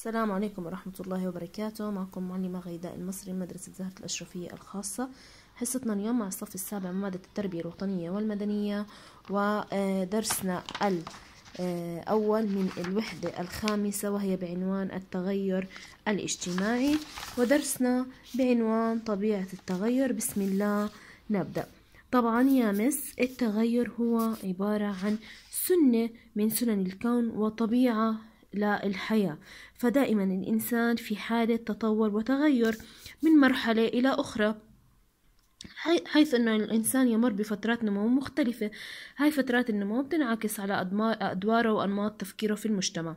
السلام عليكم ورحمة الله وبركاته معكم معلمة غيداء المصري مدرسة زهرة الأشرفية الخاصة حصتنا اليوم مع الصف السابع من مادة التربية الوطنية والمدنية ودرسنا الأول من الوحدة الخامسة وهي بعنوان التغير الاجتماعي ودرسنا بعنوان طبيعة التغير بسم الله نبدأ طبعا يا مس التغير هو عبارة عن سنة من سنن الكون وطبيعة للحياة فدائما الإنسان في حالة تطور وتغير من مرحلة إلى أخرى حيث أن الإنسان يمر بفترات نمو مختلفة هاي فترات النمو بتنعكس على أدواره وأنماط تفكيره في المجتمع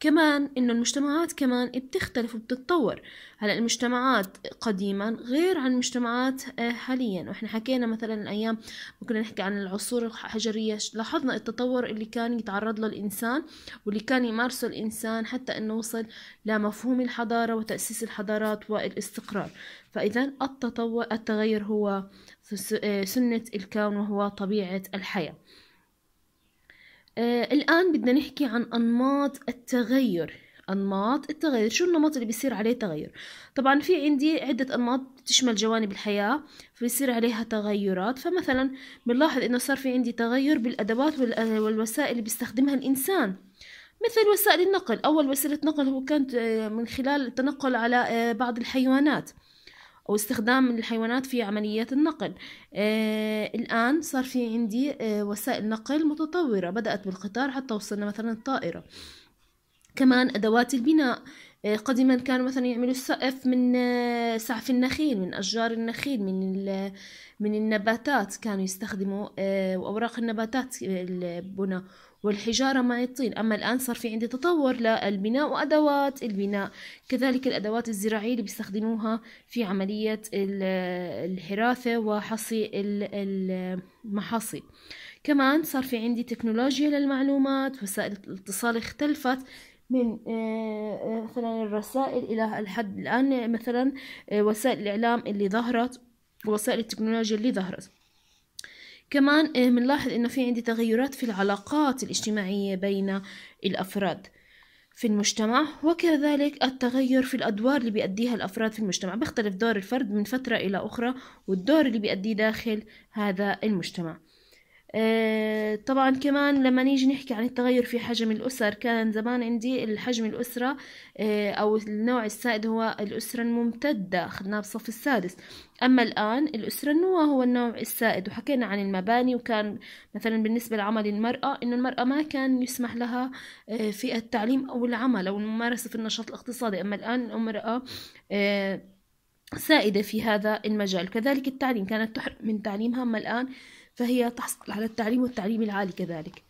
كمان أن المجتمعات كمان بتختلف وبتتطور هلا المجتمعات قديما غير عن المجتمعات آه، حاليا وإحنا حكينا مثلا الأيام ممكن نحكي عن العصور الحجرية لاحظنا التطور اللي كان يتعرض له الإنسان واللي كان يمارسه الإنسان حتى أنه وصل لمفهوم الحضارة وتأسيس الحضارات والاستقرار فإذا التطور التغير هو آه، سنة الكون وهو طبيعة الحياة آه، الآن بدنا نحكي عن أنماط التغير أنماط التغير شو النمط اللي بيصير عليه تغير طبعا في عندي عدة أنماط تشمل جوانب الحياة فيصير عليها تغيرات فمثلا بنلاحظ إنه صار في عندي تغير بالأدوات آه، والوسائل اللي بيستخدمها الإنسان مثل وسائل النقل أول وسيلة نقل هو كانت من خلال التنقل على بعض الحيوانات أو استخدام الحيوانات في عمليات النقل آه الآن صار في عندي آه وسائل نقل متطورة بدأت بالقطار حتى وصلنا مثلا الطائرة كمان أدوات البناء آه قديما كانوا مثلا يعملوا السقف من آه سعف النخيل من أشجار النخيل من من النباتات كانوا يستخدموا آه وأوراق النباتات آه، البناء والحجارة ما الطين أما الآن صار في عندي تطور للبناء وأدوات البناء كذلك الأدوات الزراعية اللي بيستخدموها في عملية الحراثة وحصي المحاصيل كمان صار في عندي تكنولوجيا للمعلومات وسائل الاتصال اختلفت من آه، آه، مثلا الرسائل إلى الحد الآن مثلا آه، وسائل الإعلام اللي ظهرت ووسائل التكنولوجيا اللي ظهرت كمان بنلاحظ آه، انه في عندي تغيرات في العلاقات الاجتماعية بين الافراد في المجتمع وكذلك التغير في الأدوار اللي بيأديها الأفراد في المجتمع بيختلف دور الفرد من فترة إلى أخرى والدور اللي بيأديه داخل هذا المجتمع آه، طبعا كمان لما نيجي نحكي عن التغير في حجم الأسر كان زمان عندي الحجم الأسرة آه، أو النوع السائد هو الأسرة الممتدة أخذناه بالصف السادس أما الآن الأسرة النوى هو النوع السائد وحكينا عن المباني وكان مثلا بالنسبة لعمل المرأة إنه المرأة ما كان يسمح لها آه، في التعليم أو العمل أو الممارسة في النشاط الاقتصادي أما الآن المرأة سائدة في هذا المجال كذلك التعليم كانت تحرم من تعليمها أما الآن فهي تحصل على التعليم والتعليم العالي كذلك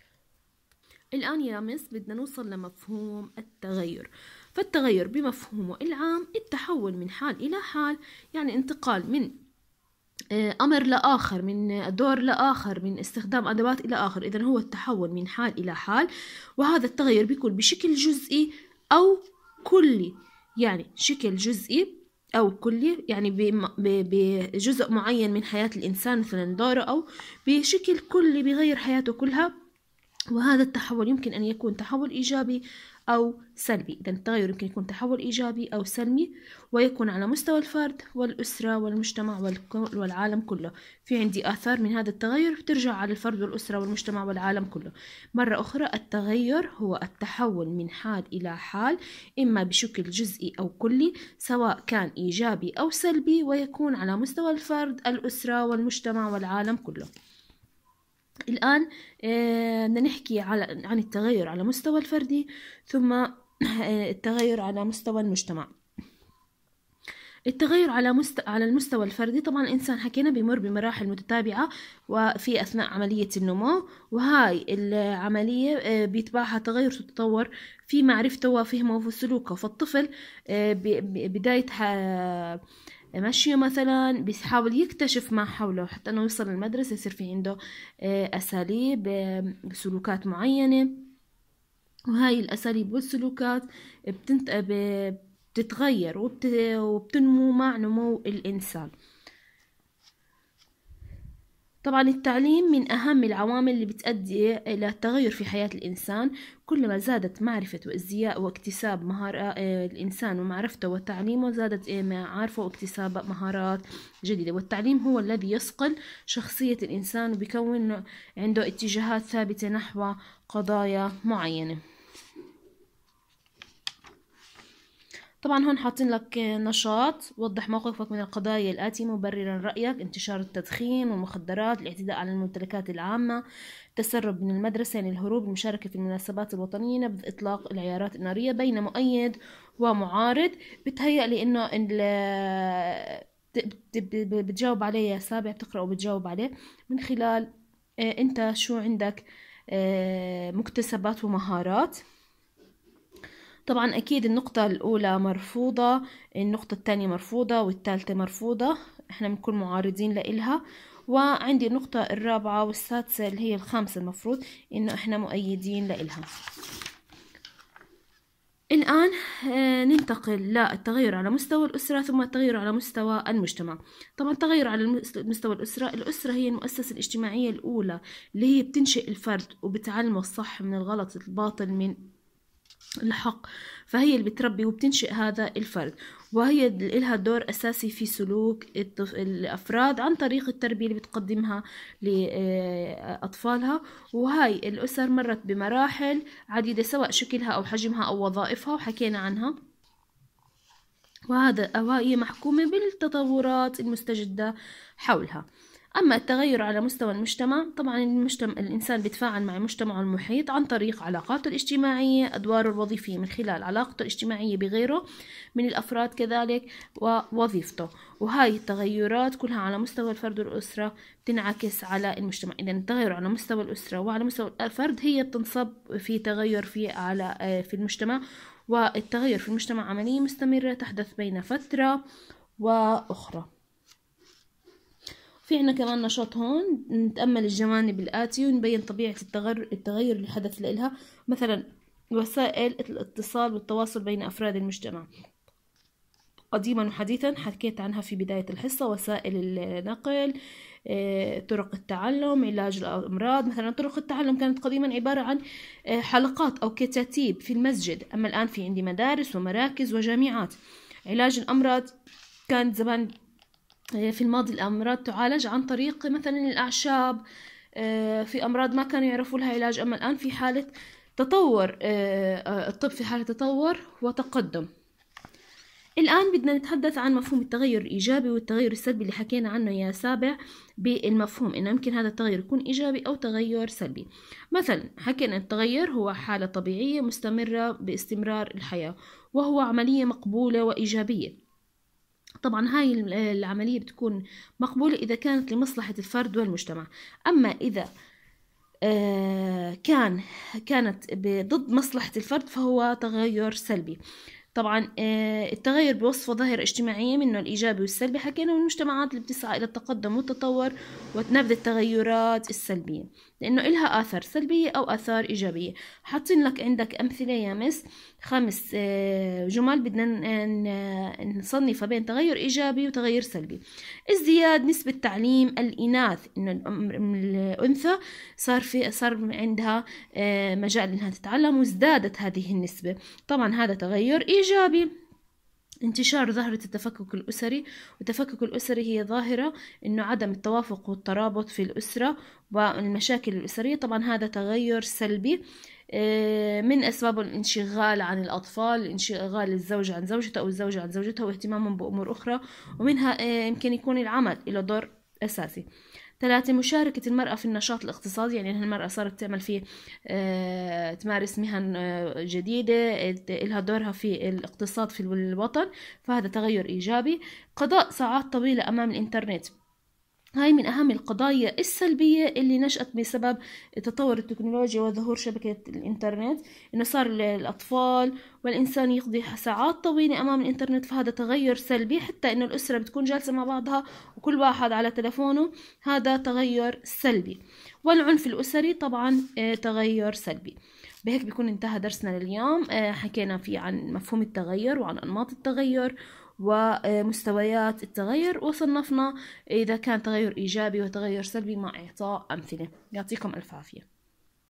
الآن يا مس بدنا نوصل لمفهوم التغير فالتغير بمفهومه العام التحول من حال إلى حال يعني انتقال من آه، أمر لآخر من دور لآخر من استخدام أدوات إلى آخر إذا هو التحول من حال إلى حال وهذا التغير بيكون بشكل جزئي أو كلي يعني شكل جزئي أو كلي يعني بجزء معين من حياة الإنسان مثلا داره أو بشكل كلي بغير حياته كلها وهذا التحول يمكن أن يكون تحول إيجابي أو سلبي إذا التغير يمكن يكون تحول إيجابي أو سلبي ويكون على مستوى الفرد والأسرة والمجتمع والعالم كله في عندي آثار من هذا التغير بترجع على الفرد والأسرة والمجتمع والعالم كله مرة أخرى التغير هو التحول من حال إلى حال إما بشكل جزئي أو كلي سواء كان إيجابي أو سلبي ويكون على مستوى الفرد الأسرة والمجتمع والعالم كله الآن آه، بدنا نحكي على عن التغير على مستوى الفردي ثم آه، التغير على مستوى المجتمع التغير على مست... على المستوى الفردي طبعا الانسان حكينا بيمر بمراحل متتابعه وفي اثناء عمليه النمو وهاي العمليه آه، بيتبعها تغير وتطور في معرفته وفهمه وفي سلوكه فالطفل بدايه مشيه مثلا بيحاول يكتشف ما حوله حتى انه يوصل المدرسة يصير في عنده آه، اساليب آه، سلوكات معينة وهاي الاساليب والسلوكات بتنت... بتتغير وبتنمو مع نمو الانسان طبعا التعليم من أهم العوامل اللي بتأدي إلى التغير في حياة الإنسان كلما زادت معرفة وازدياء واكتساب مهارة آه، الإنسان ومعرفته وتعليمه زادت آه، معارفه واكتساب مهارات جديدة والتعليم هو الذي يصقل شخصية الإنسان وبيكون عنده اتجاهات ثابتة نحو قضايا معينة طبعا هون حاطين لك نشاط وضح موقفك من القضايا الآتية مبررا رأيك انتشار التدخين والمخدرات الاعتداء على الممتلكات العامة التسرب من المدرسة يعني الهروب المشاركة في المناسبات الوطنية نبذ إطلاق العيارات النارية بين مؤيد ومعارض بتهيأ لي إنه بتجاوب عليه يا سابع بتقرأ وبتجاوب عليه من خلال آه، أنت شو عندك آه، مكتسبات ومهارات طبعا أكيد النقطة الأولى مرفوضة النقطة الثانية مرفوضة والثالثة مرفوضة احنا بنكون معارضين لإلها وعندي النقطة الرابعة والسادسة اللي هي الخامسة المفروض إنه احنا مؤيدين لإلها الآن آه، ننتقل للتغير على مستوى الأسرة ثم التغير على مستوى المجتمع طبعا التغير على مستوى الأسرة الأسرة هي المؤسسة الاجتماعية الأولى اللي هي بتنشئ الفرد وبتعلمه الصح من الغلط الباطل من الحق فهي اللي بتربي وبتنشئ هذا الفرد وهي لها دور أساسي في سلوك الأفراد عن طريق التربية اللي بتقدمها لأطفالها وهاي الأسر مرت بمراحل عديدة سواء شكلها أو حجمها أو وظائفها وحكينا عنها وهذا هي محكومة بالتطورات المستجدة حولها أما التغير على مستوى المجتمع طبعا المجتمع الإنسان بيتفاعل مع مجتمعه المحيط عن طريق علاقاته الاجتماعية أدواره الوظيفية من خلال علاقته الاجتماعية بغيره من الأفراد كذلك ووظيفته وهاي التغيرات كلها على مستوى الفرد والأسرة بتنعكس على المجتمع إذا التغير على مستوى الأسرة وعلى مستوى الفرد هي بتنصب في تغير في على آه، في المجتمع والتغير في المجتمع عملية مستمرة تحدث بين فترة وأخرى في عنا كمان نشاط هون نتأمل الجوانب الآتي ونبين طبيعة التغير, التغير اللي حدث لإلها مثلا وسائل الاتصال والتواصل بين أفراد المجتمع قديما وحديثا حكيت عنها في بداية الحصة وسائل النقل آه، طرق التعلم علاج الأمراض مثلا طرق التعلم كانت قديما عبارة عن آه، حلقات أو كتاتيب في المسجد أما الآن في عندي مدارس ومراكز وجامعات علاج الأمراض كانت زمان آه، في الماضي الأمراض تعالج عن طريق مثلا الأعشاب آه، في أمراض ما كانوا يعرفوا لها علاج أما الآن في حالة تطور آه، الطب في حالة تطور وتقدم الآن بدنا نتحدث عن مفهوم التغير الإيجابي والتغير السلبي اللي حكينا عنه يا سابع بالمفهوم إنه يمكن هذا التغير يكون إيجابي أو تغير سلبي مثلا حكينا التغير هو حالة طبيعية مستمرة باستمرار الحياة وهو عملية مقبولة وإيجابية طبعا هاي العملية بتكون مقبولة إذا كانت لمصلحة الفرد والمجتمع أما إذا آه، كان كانت ضد مصلحة الفرد فهو تغير سلبي طبعا آه، التغير بوصفه ظاهرة اجتماعية منه الإيجابي والسلبي حكينا من المجتمعات اللي بتسعى إلى التقدم والتطور وتنفذ التغيرات السلبية لأنه إلها آثار سلبية أو آثار إيجابية حاطين لك عندك أمثلة يا مس خمس آه، جمل بدنا آه، نصنفها بين تغير إيجابي وتغير سلبي ازدياد نسبة تعليم الإناث إنه الأنثى صار في صار عندها مجال إنها تتعلم وازدادت هذه النسبة طبعا هذا تغير إيجابي إيجابي انتشار ظاهرة التفكك الأسري والتفكك الأسري هي ظاهرة أنه عدم التوافق والترابط في الأسرة والمشاكل الأسرية طبعا هذا تغير سلبي آه، من أسبابه الانشغال عن الأطفال انشغال الزوج عن زوجته أو الزوجة عن زوجتها واهتمامهم بأمور أخرى ومنها آه، يمكن يكون العمل له دور أساسي ثلاثة مشاركة المرأة في النشاط الاقتصادي يعني المرأة صارت تعمل في آه، تمارس مهن آه، جديدة إلها دورها في الاقتصاد في الوطن فهذا تغير إيجابي قضاء ساعات طويلة أمام الإنترنت هاي من أهم القضايا السلبية اللي نشأت بسبب تطور التكنولوجيا وظهور شبكة الإنترنت إنه صار الأطفال والإنسان يقضي ساعات طويلة أمام الإنترنت فهذا تغير سلبي حتى إنه الأسرة بتكون جالسة مع بعضها وكل واحد على تلفونه هذا تغير سلبي والعنف الأسري طبعا آه، تغير سلبي بهيك بيكون انتهى درسنا لليوم آه، حكينا فيه عن مفهوم التغير وعن أنماط التغير ومستويات التغير وصنفنا إذا كان تغير إيجابي وتغير سلبي مع إعطاء أمثلة يعطيكم ألف عافية